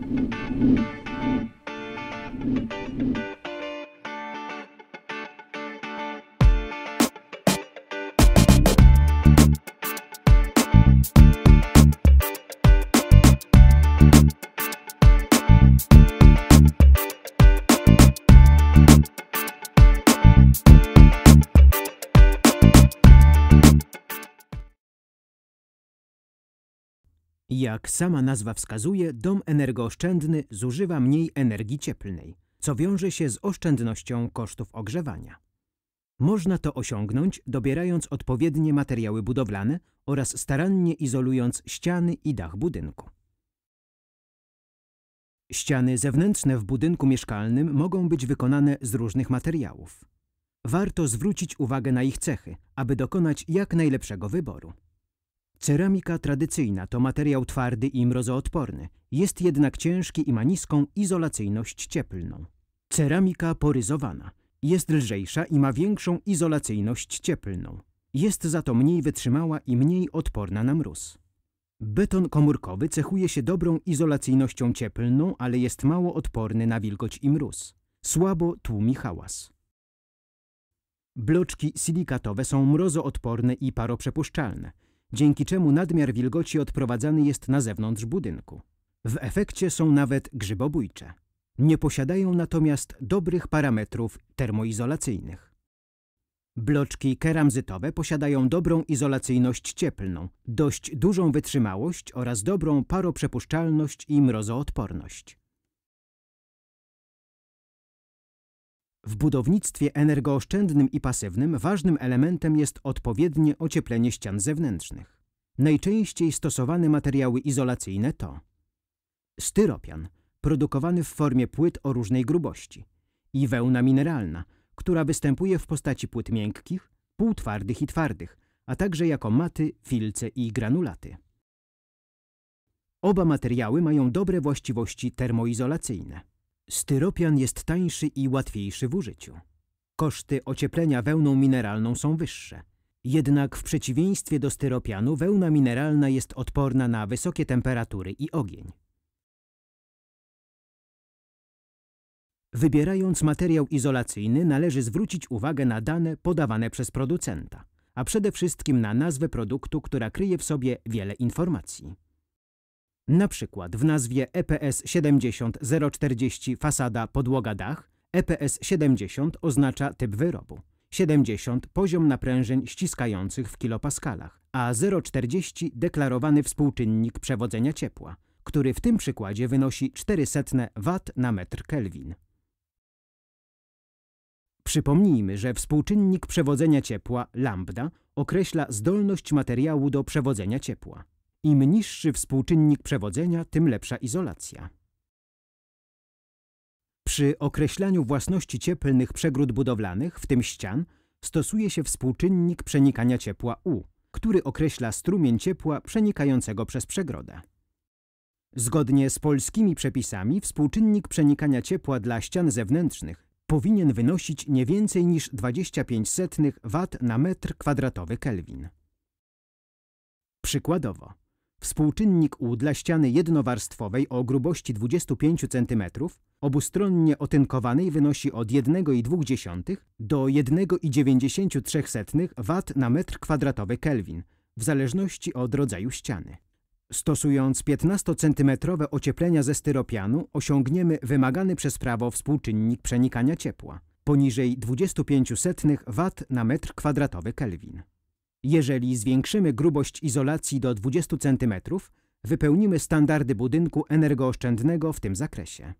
Thank Jak sama nazwa wskazuje, dom energooszczędny zużywa mniej energii cieplnej, co wiąże się z oszczędnością kosztów ogrzewania. Można to osiągnąć dobierając odpowiednie materiały budowlane oraz starannie izolując ściany i dach budynku. Ściany zewnętrzne w budynku mieszkalnym mogą być wykonane z różnych materiałów. Warto zwrócić uwagę na ich cechy, aby dokonać jak najlepszego wyboru. Ceramika tradycyjna to materiał twardy i mrozoodporny, jest jednak ciężki i ma niską izolacyjność cieplną. Ceramika poryzowana jest lżejsza i ma większą izolacyjność cieplną. Jest za to mniej wytrzymała i mniej odporna na mróz. Beton komórkowy cechuje się dobrą izolacyjnością cieplną, ale jest mało odporny na wilgoć i mróz. Słabo tłumi hałas. Bloczki silikatowe są mrozoodporne i paroprzepuszczalne dzięki czemu nadmiar wilgoci odprowadzany jest na zewnątrz budynku. W efekcie są nawet grzybobójcze. Nie posiadają natomiast dobrych parametrów termoizolacyjnych. Bloczki keramzytowe posiadają dobrą izolacyjność cieplną, dość dużą wytrzymałość oraz dobrą paroprzepuszczalność i mrozoodporność. W budownictwie energooszczędnym i pasywnym ważnym elementem jest odpowiednie ocieplenie ścian zewnętrznych. Najczęściej stosowane materiały izolacyjne to styropian, produkowany w formie płyt o różnej grubości i wełna mineralna, która występuje w postaci płyt miękkich, półtwardych i twardych, a także jako maty, filce i granulaty. Oba materiały mają dobre właściwości termoizolacyjne. Styropian jest tańszy i łatwiejszy w użyciu. Koszty ocieplenia wełną mineralną są wyższe. Jednak w przeciwieństwie do styropianu wełna mineralna jest odporna na wysokie temperatury i ogień. Wybierając materiał izolacyjny należy zwrócić uwagę na dane podawane przez producenta, a przede wszystkim na nazwę produktu, która kryje w sobie wiele informacji. Na przykład w nazwie EPS 70040 fasada podłoga dach EPS 70 oznacza typ wyrobu. 70 poziom naprężeń ściskających w kilopaskalach, a 0,40 deklarowany współczynnik przewodzenia ciepła, który w tym przykładzie wynosi 400 W na metr Kelvin. Przypomnijmy, że współczynnik przewodzenia ciepła, lambda, określa zdolność materiału do przewodzenia ciepła. Im niższy współczynnik przewodzenia, tym lepsza izolacja. Przy określaniu własności cieplnych przegród budowlanych, w tym ścian, stosuje się współczynnik przenikania ciepła U, który określa strumień ciepła przenikającego przez przegrodę. Zgodnie z polskimi przepisami współczynnik przenikania ciepła dla ścian zewnętrznych powinien wynosić nie więcej niż 25 setnych W na metr kwadratowy Kelvin. Przykładowo, Współczynnik U dla ściany jednowarstwowej o grubości 25 cm obustronnie otynkowanej wynosi od 1,2 do 1,93 W na metr kwadratowy Kelvin, w zależności od rodzaju ściany. Stosując 15-centymetrowe ocieplenia ze styropianu osiągniemy wymagany przez prawo współczynnik przenikania ciepła poniżej 25 W na metr kwadratowy Kelvin. Jeżeli zwiększymy grubość izolacji do 20 cm, wypełnimy standardy budynku energooszczędnego w tym zakresie.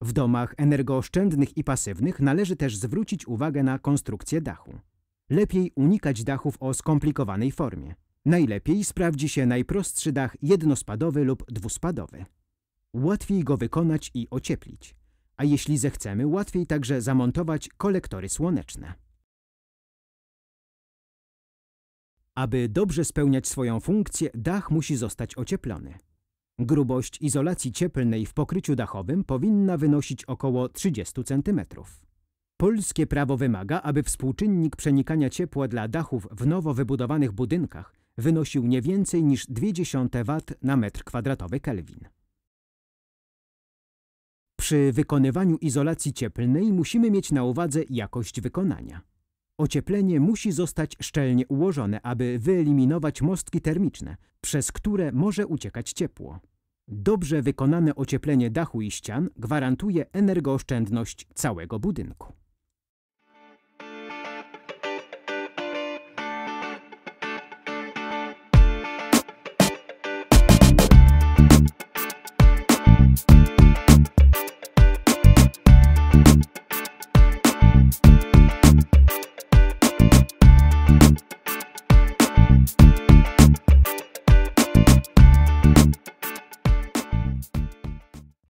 W domach energooszczędnych i pasywnych należy też zwrócić uwagę na konstrukcję dachu. Lepiej unikać dachów o skomplikowanej formie. Najlepiej sprawdzi się najprostszy dach jednospadowy lub dwuspadowy. Łatwiej go wykonać i ocieplić. A jeśli zechcemy, łatwiej także zamontować kolektory słoneczne. Aby dobrze spełniać swoją funkcję, dach musi zostać ocieplony. Grubość izolacji cieplnej w pokryciu dachowym powinna wynosić około 30 cm. Polskie prawo wymaga, aby współczynnik przenikania ciepła dla dachów w nowo wybudowanych budynkach wynosił nie więcej niż 0,2 W na metr kwadratowy Kelvin. Przy wykonywaniu izolacji cieplnej musimy mieć na uwadze jakość wykonania. Ocieplenie musi zostać szczelnie ułożone, aby wyeliminować mostki termiczne, przez które może uciekać ciepło. Dobrze wykonane ocieplenie dachu i ścian gwarantuje energooszczędność całego budynku.